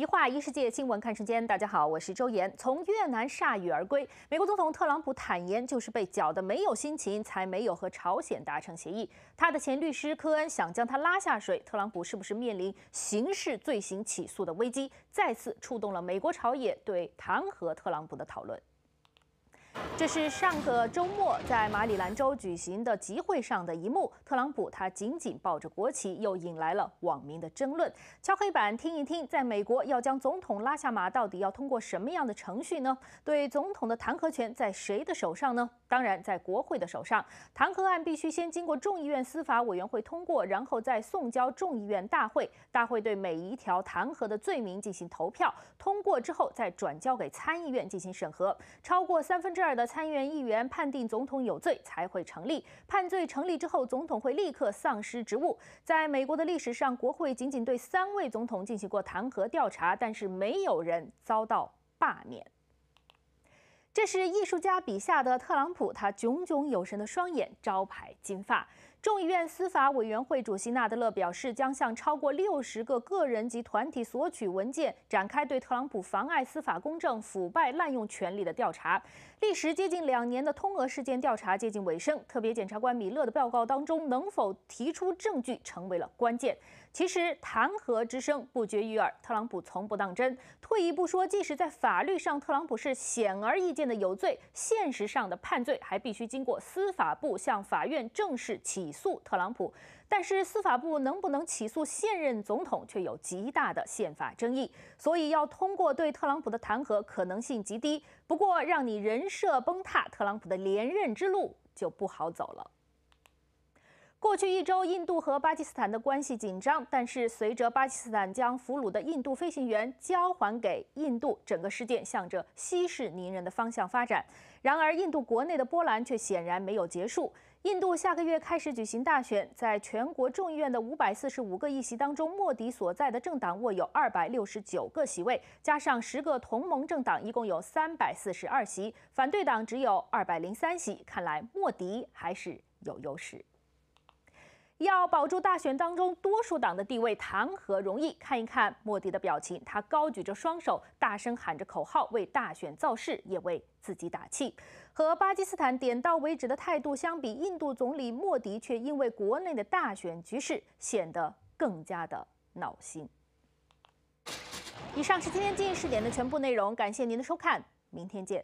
一话一世界，新闻看瞬间。大家好，我是周岩。从越南铩羽而归，美国总统特朗普坦言，就是被搅得没有心情，才没有和朝鲜达成协议。他的前律师科恩想将他拉下水，特朗普是不是面临刑事罪行起诉的危机？再次触动了美国朝野对弹劾特朗普的讨论。这是上个周末在马里兰州举行的集会上的一幕，特朗普他紧紧抱着国旗，又引来了网民的争论。敲黑板，听一听，在美国要将总统拉下马，到底要通过什么样的程序呢？对总统的弹劾权在谁的手上呢？当然，在国会的手上。弹劾案必须先经过众议院司法委员会通过，然后再送交众议院大会，大会对每一条弹劾的罪名进行投票，通过之后再转交给参议院进行审核，超过三分之二的。参议员、议员判定总统有罪才会成立判罪，成立之后，总统会立刻丧失职务。在美国的历史上，国会仅仅对三位总统进行过弹劾调查，但是没有人遭到罢免。这是艺术家笔下的特朗普，他炯炯有神的双眼，招牌金发。众议院司法委员会主席纳德勒表示，将向超过六十个个人及团体索取文件，展开对特朗普妨碍司法公正、腐败、滥用权力的调查。历时接近两年的通俄事件调查接近尾声，特别检察官米勒的报告当中能否提出证据，成为了关键。其实，弹劾之声不绝于耳，特朗普从不当真。退一步说，即使在法律上，特朗普是显而易见的。有罪，现实上的判罪还必须经过司法部向法院正式起诉特朗普。但是司法部能不能起诉现任总统，却有极大的宪法争议。所以要通过对特朗普的弹劾，可能性极低。不过让你人设崩塌，特朗普的连任之路就不好走了。过去一周，印度和巴基斯坦的关系紧张，但是随着巴基斯坦将俘虏的印度飞行员交还给印度，整个事件向着息事宁人的方向发展。然而，印度国内的波澜却显然没有结束。印度下个月开始举行大选，在全国众议院的五百四十五个议席当中，莫迪所在的政党握有二百六十九个席位，加上十个同盟政党，一共有三百四十二席，反对党只有二百零三席。看来莫迪还是有优势。要保住大选当中多数党的地位，谈何容易？看一看莫迪的表情，他高举着双手，大声喊着口号，为大选造势，也为自己打气。和巴基斯坦点到为止的态度相比，印度总理莫迪却因为国内的大选局势，显得更加的闹心。以上是今天今日视点的全部内容，感谢您的收看，明天见。